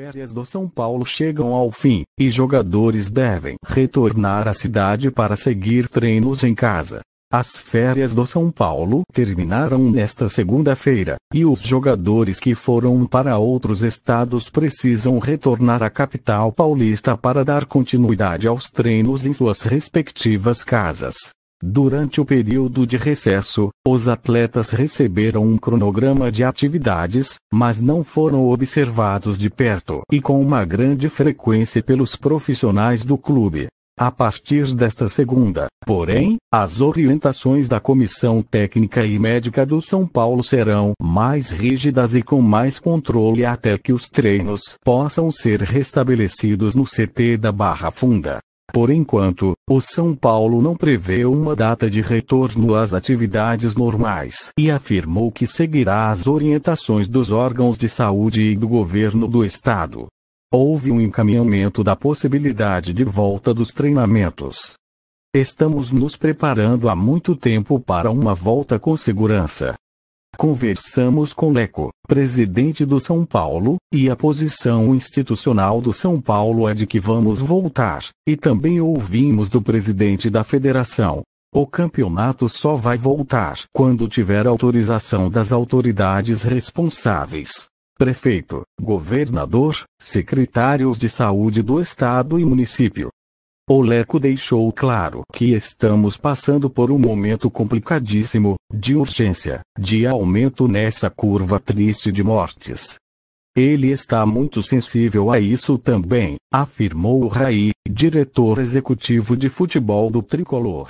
férias do São Paulo chegam ao fim, e jogadores devem retornar à cidade para seguir treinos em casa. As férias do São Paulo terminaram nesta segunda-feira, e os jogadores que foram para outros estados precisam retornar à capital paulista para dar continuidade aos treinos em suas respectivas casas. Durante o período de recesso, os atletas receberam um cronograma de atividades, mas não foram observados de perto e com uma grande frequência pelos profissionais do clube. A partir desta segunda, porém, as orientações da Comissão Técnica e Médica do São Paulo serão mais rígidas e com mais controle até que os treinos possam ser restabelecidos no CT da Barra Funda. Por enquanto, o São Paulo não prevê uma data de retorno às atividades normais e afirmou que seguirá as orientações dos órgãos de saúde e do governo do estado. Houve um encaminhamento da possibilidade de volta dos treinamentos. Estamos nos preparando há muito tempo para uma volta com segurança, Conversamos com Leco, presidente do São Paulo, e a posição institucional do São Paulo é de que vamos voltar, e também ouvimos do presidente da federação. O campeonato só vai voltar quando tiver autorização das autoridades responsáveis. Prefeito, governador, secretários de saúde do estado e município, o Leco deixou claro que estamos passando por um momento complicadíssimo, de urgência, de aumento nessa curva triste de mortes. Ele está muito sensível a isso também, afirmou o Raí, diretor executivo de futebol do Tricolor.